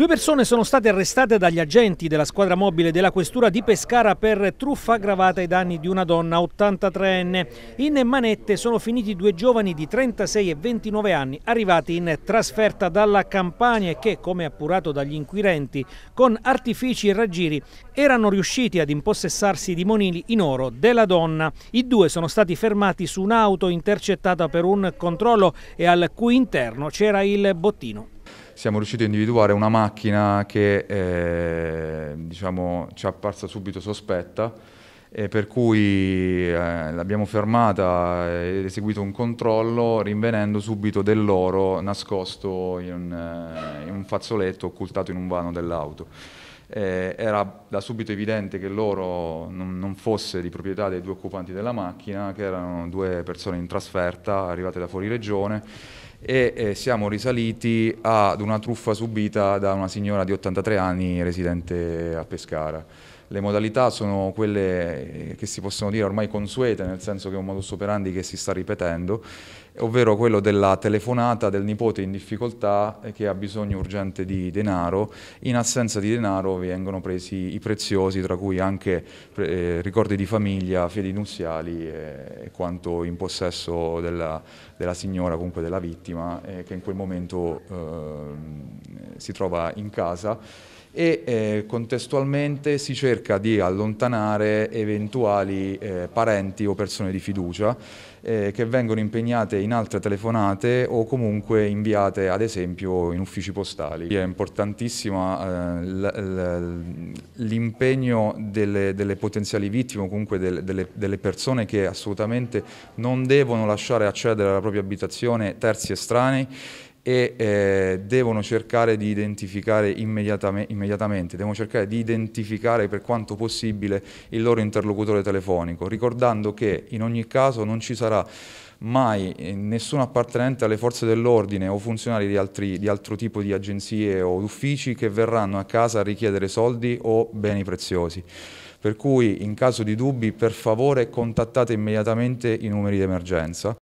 Due persone sono state arrestate dagli agenti della squadra mobile della questura di Pescara per truffa aggravata ai danni di una donna 83enne. In manette sono finiti due giovani di 36 e 29 anni arrivati in trasferta dalla Campania e che, come appurato dagli inquirenti, con artifici e raggiri erano riusciti ad impossessarsi di monili in oro della donna. I due sono stati fermati su un'auto intercettata per un controllo e al cui interno c'era il bottino siamo riusciti a individuare una macchina che eh, diciamo, ci è apparsa subito sospetta, per cui eh, l'abbiamo fermata ed eseguito un controllo rinvenendo subito dell'oro nascosto in un, eh, in un fazzoletto occultato in un vano dell'auto. Eh, era da subito evidente che l'oro non, non, fosse di proprietà dei due occupanti della macchina, che erano due persone in trasferta arrivate da fuori regione e eh, siamo risaliti ad una truffa subita da una signora di 83 anni residente a Pescara. Le modalità sono quelle eh, che si possono dire ormai consuete, nel senso che è un modus operandi che si sta ripetendo ovvero quello della telefonata del nipote in difficoltà che ha bisogno urgente di denaro. In assenza di denaro vengono presi i preziosi, tra cui anche eh, ricordi di famiglia, fedi nuziali e, e quanto in possesso della, della, signora, comunque della vittima, eh, che in quel momento eh, si trova in casa e eh, contestualmente si cerca di allontanare eventuali eh, parenti o persone di fiducia eh, che vengono impegnate in altre telefonate o comunque inviate ad esempio in uffici postali. È importantissimo eh, l'impegno delle, delle, potenziali vittime o comunque del, delle, delle persone che assolutamente non devono lasciare accedere alla propria abitazione terzi estranei e eh, devono cercare di identificare immediatame, immediatamente, devono cercare di identificare per quanto possibile il loro interlocutore telefonico, ricordando che in ogni caso non ci sarà mai eh, nessun appartenente alle forze dell'ordine o funzionari di, altri, di, altro tipo di agenzie o uffici che verranno a casa a richiedere soldi o beni preziosi. Per cui in caso di dubbi per favore contattate immediatamente i numeri di emergenza